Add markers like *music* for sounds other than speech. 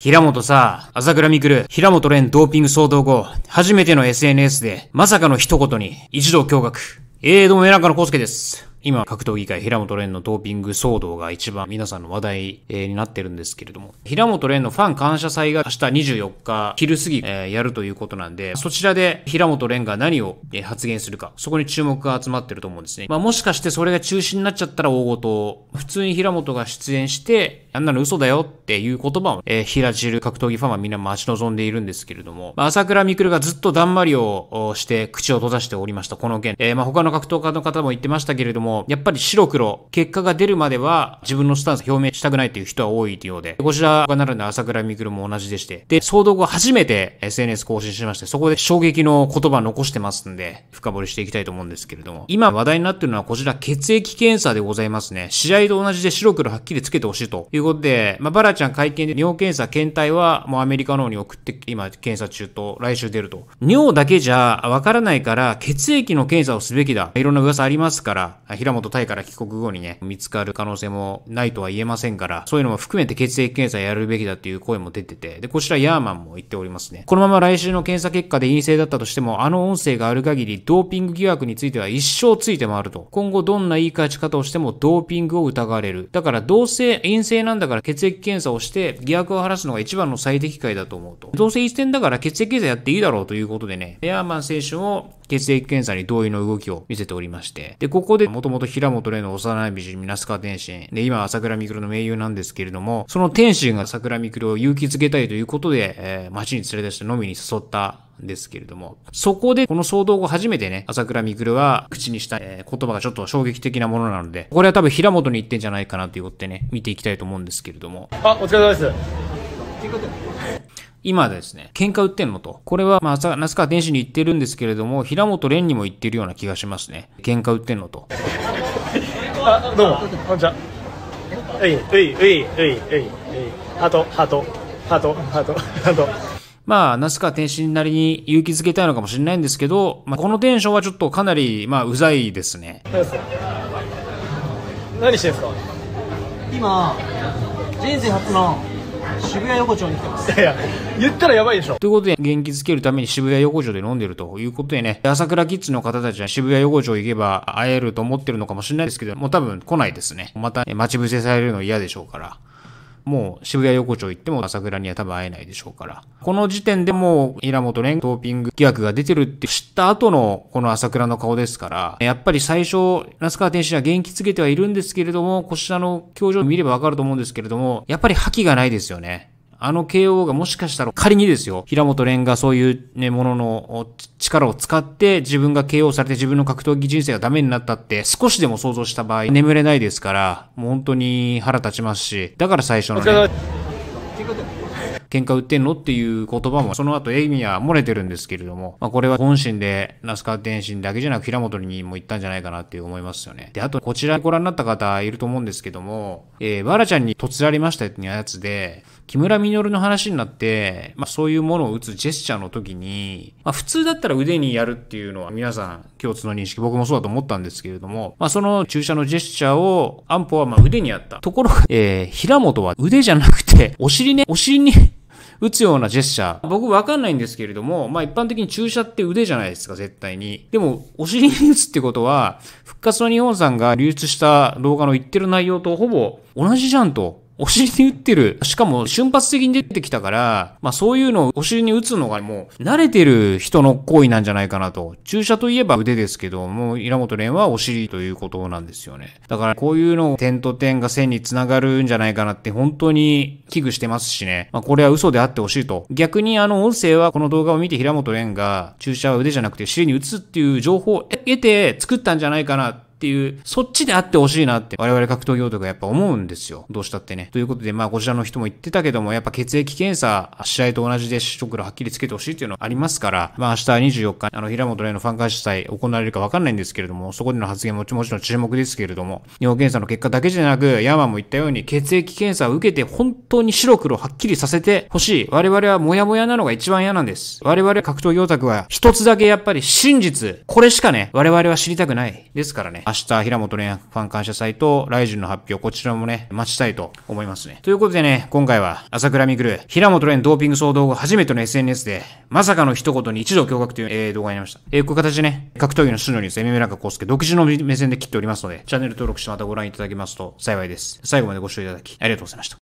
平本さ、朝倉未来、平本蓮ドーピング騒動後、初めての SNS で、まさかの一言に、一同驚愕。えー、どうも、江中の康介です。今、格闘技界、平本蓮のドーピング騒動が一番皆さんの話題、えー、になってるんですけれども、平本蓮のファン感謝祭が明日24日、昼過ぎ、えー、やるということなんで、そちらで平本蓮が何を、えー、発言するか、そこに注目が集まってると思うんですね。まあ、もしかしてそれが中止になっちゃったら大ごと、普通に平本が出演して、あんなの嘘だよっていう言葉を、えー、平汁格闘技ファンはみんな待ち望んでいるんですけれども、まあ、朝倉未来がずっとだんまりをして口を閉ざしておりました、この件。えー、まあ、他の格闘家の方も言ってましたけれども、も、やっぱり白黒、結果が出るまでは自分のスタンス表明したくないという人は多いようで、こちらがなるで朝倉未来も同じでして、で、騒動後初めて SNS 更新しまして、そこで衝撃の言葉残してますんで、深掘りしていきたいと思うんですけれども、今話題になってるのはこちら血液検査でございますね。試合と同じで白黒はっきりつけてほしいということで、まあ、バラちゃん会見で尿検査検体はもうアメリカの方に送って今検査中と来週出ると。尿だけじゃわからないから血液の検査をすべきだ。いろんな噂ありますから、平本大から帰国後にね、見つかる可能性もないとは言えませんから、そういうのも含めて血液検査やるべきだっていう声も出てて、で、こちらヤーマンも言っておりますね。このまま来週の検査結果で陰性だったとしても、あの音声がある限り、ドーピング疑惑については一生ついて回ると。今後どんな言い返し方をしてもドーピングを疑われる。だから、どうせ陰性なんだから血液検査をして疑惑を晴らすのが一番の最適解だと思うと。どうせ一戦だから血液検査やっていいだろうということでね、ヤーマン選手も血液検査に同意の動きを見せておりまして、で、ここでもともと平本玲の幼い美人、水塚天心、で、今は桜みくの名優なんですけれども、その天心が桜倉未来を勇気づけたいということで、えー、街に連れ出して飲みに誘ったですけれども、そこでこの騒動後初めてね、朝倉未来は口にした、えー、言葉がちょっと衝撃的なものなので、これは多分平本に言ってんじゃないかなって言ってね、見ていきたいと思うんですけれども。あ、お疲れ様です。今ですね、喧嘩売ってんのと。これは、まあ、須川天心に言ってるんですけれども、平本蓮にも言ってるような気がしますね。喧嘩売ってんのと。あ、どうも、こんにちは。えい、えい、えい、えい、えい、えい。ハト、ハト、ハト、ハト、ハト。まあ、那須川天心なりに勇気づけたいのかもしれないんですけど、まあ、このテンションはちょっとかなり、まあ、うざいですね。何してんすか今、人生初の渋谷横丁に来てます。いや、言ったらやばいでしょ。ということで、元気づけるために渋谷横丁で飲んでるということでね、朝倉キッズの方たちは渋谷横丁行けば会えると思ってるのかもしれないですけど、もう多分来ないですね。また待ち伏せされるの嫌でしょうから。もう渋谷横丁行っても朝倉には多分会えないでしょうから。この時点でもう平本蓮トーピング疑惑が出てるって知った後のこの朝倉の顔ですから、やっぱり最初、那須川天心は元気つけてはいるんですけれども、こちらの表情を見ればわかると思うんですけれども、やっぱり覇気がないですよね。あの KO がもしかしたら仮にですよ、平本蓮がそういうね、ものの力を使って自分が KO されて自分の格闘技人生がダメになったって少しでも想像した場合眠れないですから、もう本当に腹立ちますし、だから最初のね、喧嘩売ってんのっていう言葉もその後エイミは漏れてるんですけれども、まあこれは本心で那須川天心だけじゃなく平本にも言ったんじゃないかなって思いますよね。で、あとこちらご覧になった方いると思うんですけども、えー、バラちゃんに突られましたってやつで、木村稔の話になって、まあそういうものを打つジェスチャーの時に、まあ普通だったら腕にやるっていうのは皆さん共通の認識、僕もそうだと思ったんですけれども、まあその注射のジェスチャーを安保はまあ腕にやった。ところが、えー、平本は腕じゃなくて、お尻ね、お尻に *laughs* 打つようなジェスチャー。僕わかんないんですけれども、まあ一般的に注射って腕じゃないですか、絶対に。でも、お尻に打つってことは、復活の日本さんが流出した動画の言ってる内容とほぼ同じじゃんと。お尻に打ってる。しかも瞬発的に出てきたから、まあそういうのをお尻に打つのがもう慣れてる人の行為なんじゃないかなと。注射といえば腕ですけど、もう稲本蓮はお尻ということなんですよね。だからこういうのを点と点が線につながるんじゃないかなって本当に危惧してますしね。まあこれは嘘であってほしいと。逆にあの音声はこの動画を見て平本蓮が注射は腕じゃなくて尻に打つっていう情報を得て作ったんじゃないかなっていう、そっちであってほしいなって我々格闘業とかやっぱ思うんですよ。どうしたってね。ということで、まあこちらの人も言ってたけども、やっぱ血液検査、試合と同じで白黒はっきりつけてほしいっていうのはありますから、まあ明日24日、あの平本麗のファン会主催行われるかわかんないんですけれども、そこでの発言もちもちろん注目ですけれども、尿検査の結果だけじゃなく、ヤマンも言ったように血液検査を受けて本当に白黒はっきりさせてほしい。我々はモヤモヤなのが一番嫌なんです。我々格闘業宅は一つだけやっぱり真実、これしかね、我々は知りたくないですからね。明日、平本役ファン感謝祭と、ライジンの発表、こちらもね、待ちたいと思いますね。ということでね、今回は、朝倉未来、平本蓮ドーピング騒動後、初めての SNS で、まさかの一言に一度驚愕という、えー、動画になりました。えー、こういう形でね、格闘技の主のニュース、m m 中康介、独自の目線で切っておりますので、チャンネル登録してまたご覧いただけますと幸いです。最後までご視聴いただき、ありがとうございました。